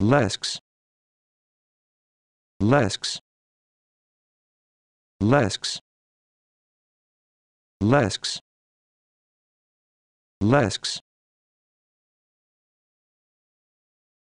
Lesks. Lesks. Lesks. Lesks. Lesks.